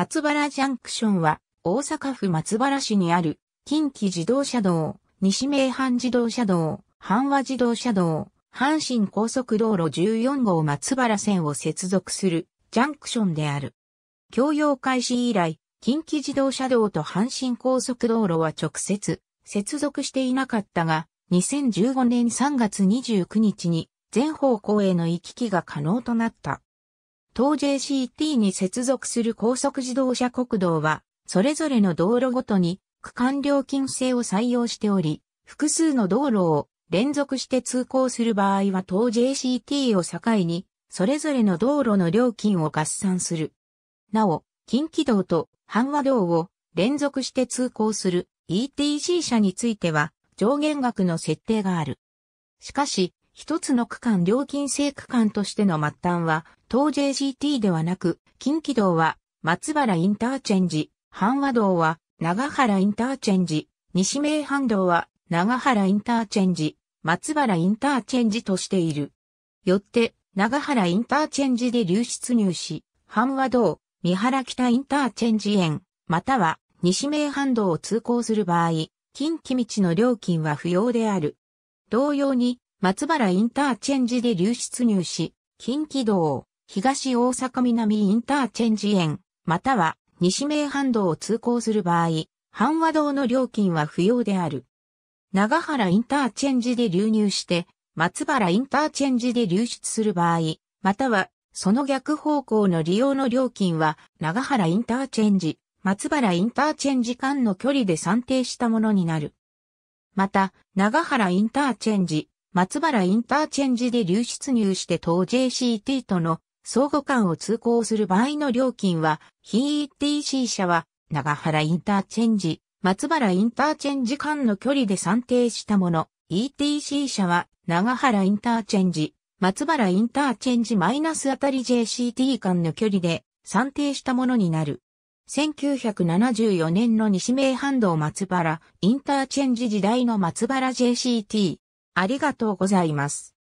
松原ジャンクションは、大阪府松原市にある、近畿自動車道、西名阪自動車道、阪和自動車道、阪神高速道路14号松原線を接続する、ジャンクションである。共用開始以来、近畿自動車道と阪神高速道路は直接、接続していなかったが、2015年3月29日に、全方向への行き来が可能となった。東 JCT に接続する高速自動車国道は、それぞれの道路ごとに区間料金制を採用しており、複数の道路を連続して通行する場合は東 JCT を境に、それぞれの道路の料金を合算する。なお、近畿道と阪和道を連続して通行する ETC 車については上限額の設定がある。しかし、一つの区間料金制区間としての末端は、東 JGT ではなく、近畿道は、松原インターチェンジ、阪和道は、長原インターチェンジ、西名阪道は、長原インターチェンジ、松原インターチェンジとしている。よって、長原インターチェンジで流出入し、阪和道、三原北インターチェンジ園、または、西名阪道を通行する場合、近畿道の料金は不要である。同様に、松原インターチェンジで流出入し、近畿道、東大阪南インターチェンジ園、または西名阪道を通行する場合、阪和道の料金は不要である。長原インターチェンジで流入して、松原インターチェンジで流出する場合、または、その逆方向の利用の料金は、長原インターチェンジ、松原インターチェンジ間の距離で算定したものになる。また、長原インターチェンジ、松原インターチェンジで流出入して当 JCT との相互間を通行する場合の料金は、非 ETC 社は、長原インターチェンジ、松原インターチェンジ間の距離で算定したもの、ETC 社は、長原インターチェンジ、松原インターチェンジマイナスあたり JCT 間の距離で算定したものになる。1974年の西名半島松原インターチェンジ時代の松原 JCT ありがとうございます。